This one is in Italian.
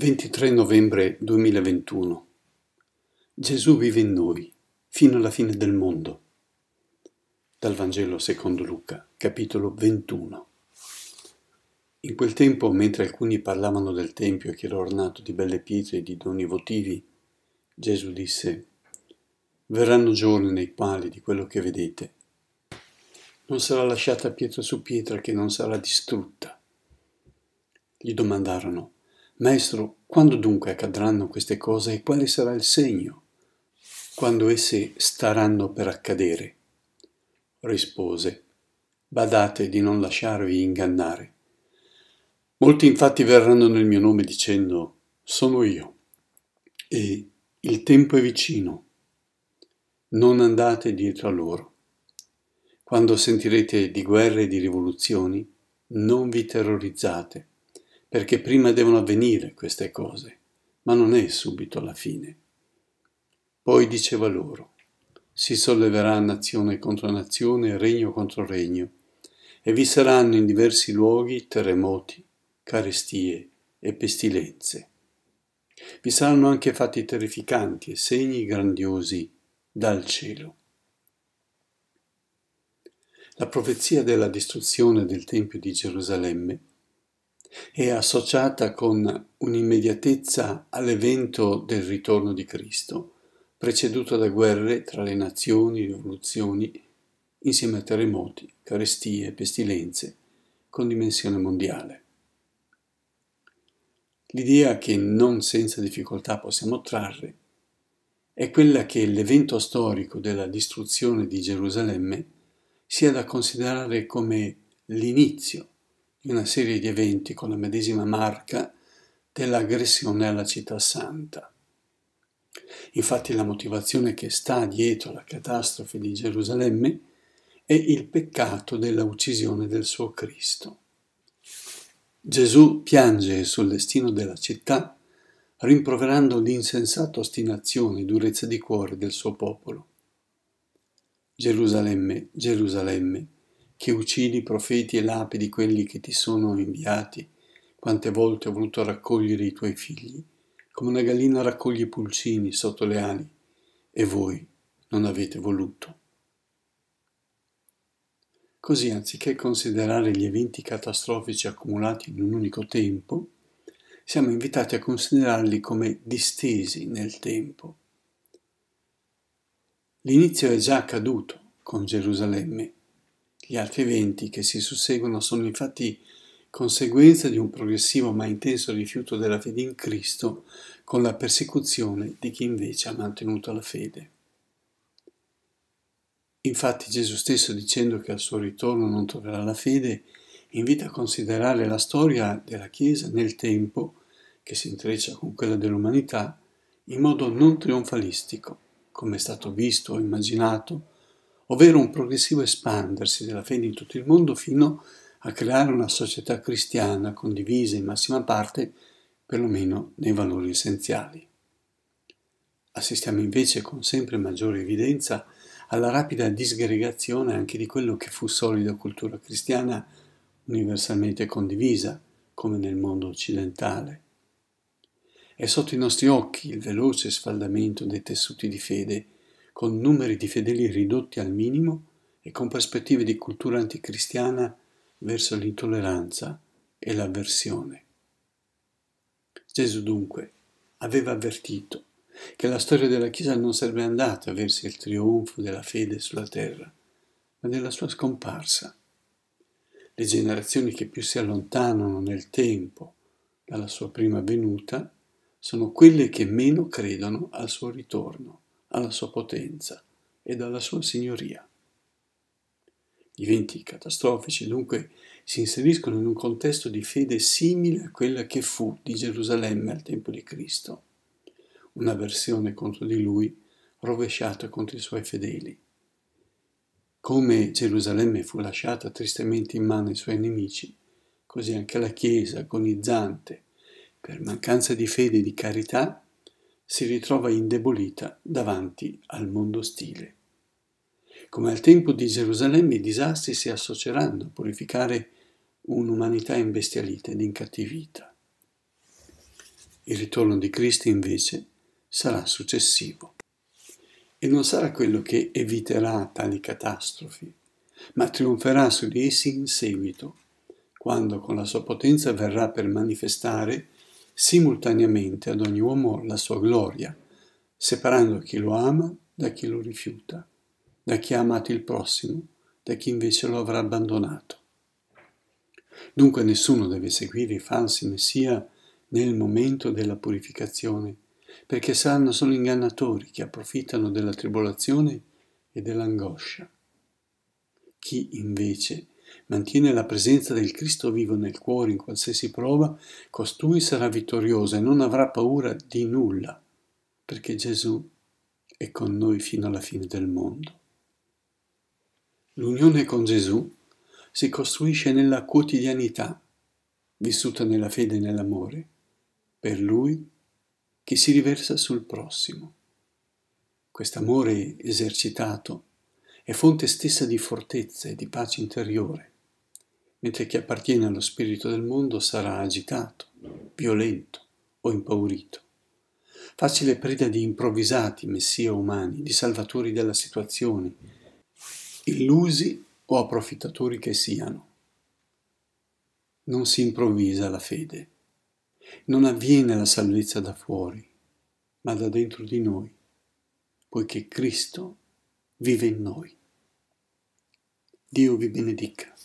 23 novembre 2021 Gesù vive in noi fino alla fine del mondo. Dal Vangelo secondo Luca, capitolo 21. In quel tempo, mentre alcuni parlavano del Tempio che era ornato di belle pietre e di doni votivi, Gesù disse, Verranno giorni nei quali di quello che vedete non sarà lasciata pietra su pietra che non sarà distrutta. Gli domandarono, Maestro, quando dunque accadranno queste cose e quale sarà il segno? Quando esse staranno per accadere? Rispose, badate di non lasciarvi ingannare. Molti infatti verranno nel mio nome dicendo, sono io, e il tempo è vicino. Non andate dietro a loro. Quando sentirete di guerre e di rivoluzioni, non vi terrorizzate perché prima devono avvenire queste cose, ma non è subito la fine. Poi diceva loro, si solleverà nazione contro nazione, regno contro regno, e vi saranno in diversi luoghi terremoti, carestie e pestilenze. Vi saranno anche fatti terrificanti e segni grandiosi dal cielo. La profezia della distruzione del Tempio di Gerusalemme è associata con un'immediatezza all'evento del ritorno di Cristo, preceduto da guerre tra le nazioni, rivoluzioni, insieme a terremoti, carestie, pestilenze, con dimensione mondiale. L'idea che non senza difficoltà possiamo trarre è quella che l'evento storico della distruzione di Gerusalemme sia da considerare come l'inizio una serie di eventi con la medesima marca dell'aggressione alla città santa. Infatti la motivazione che sta dietro alla catastrofe di Gerusalemme è il peccato della uccisione del suo Cristo. Gesù piange sul destino della città, rimproverando l'insensata ostinazione e durezza di cuore del suo popolo. Gerusalemme, Gerusalemme, che uccidi profeti e lapidi quelli che ti sono inviati. Quante volte ho voluto raccogliere i tuoi figli, come una gallina raccoglie i pulcini sotto le ali, e voi non avete voluto. Così, anziché considerare gli eventi catastrofici accumulati in un unico tempo, siamo invitati a considerarli come distesi nel tempo. L'inizio è già accaduto con Gerusalemme gli altri eventi che si susseguono sono infatti conseguenza di un progressivo ma intenso rifiuto della fede in Cristo con la persecuzione di chi invece ha mantenuto la fede. Infatti Gesù stesso dicendo che al suo ritorno non troverà la fede, invita a considerare la storia della Chiesa nel tempo, che si intreccia con quella dell'umanità, in modo non trionfalistico, come è stato visto o immaginato, ovvero un progressivo espandersi della fede in tutto il mondo fino a creare una società cristiana condivisa in massima parte, perlomeno nei valori essenziali. Assistiamo invece con sempre maggiore evidenza alla rapida disgregazione anche di quello che fu solida cultura cristiana universalmente condivisa, come nel mondo occidentale. È sotto i nostri occhi il veloce sfaldamento dei tessuti di fede con numeri di fedeli ridotti al minimo e con prospettive di cultura anticristiana verso l'intolleranza e l'avversione. Gesù dunque aveva avvertito che la storia della Chiesa non sarebbe andata verso il trionfo della fede sulla terra, ma della sua scomparsa. Le generazioni che più si allontanano nel tempo dalla sua prima venuta sono quelle che meno credono al suo ritorno alla sua potenza e alla sua signoria. Gli eventi catastrofici dunque si inseriscono in un contesto di fede simile a quella che fu di Gerusalemme al tempo di Cristo, un'avversione contro di lui rovesciata contro i suoi fedeli. Come Gerusalemme fu lasciata tristemente in mano ai suoi nemici, così anche la Chiesa agonizzante per mancanza di fede e di carità si ritrova indebolita davanti al mondo ostile. Come al tempo di Gerusalemme i disastri si associeranno a purificare un'umanità imbestialita ed incattivita. Il ritorno di Cristo invece sarà successivo e non sarà quello che eviterà tali catastrofi, ma trionferà su di essi in seguito, quando con la sua potenza verrà per manifestare simultaneamente ad ogni uomo la sua gloria, separando chi lo ama da chi lo rifiuta, da chi ha amato il prossimo, da chi invece lo avrà abbandonato. Dunque nessuno deve seguire i falsi messia nel momento della purificazione, perché saranno solo ingannatori che approfittano della tribolazione e dell'angoscia. Chi invece è mantiene la presenza del Cristo vivo nel cuore in qualsiasi prova, costui sarà vittorioso e non avrà paura di nulla, perché Gesù è con noi fino alla fine del mondo. L'unione con Gesù si costruisce nella quotidianità, vissuta nella fede e nell'amore, per Lui che si riversa sul prossimo. Quest'amore esercitato è fonte stessa di fortezza e di pace interiore mentre chi appartiene allo spirito del mondo sarà agitato, violento o impaurito. Facile preda di improvvisati messia umani, di salvatori della situazione, illusi o approfittatori che siano. Non si improvvisa la fede, non avviene la salvezza da fuori, ma da dentro di noi, poiché Cristo vive in noi. Dio vi benedica.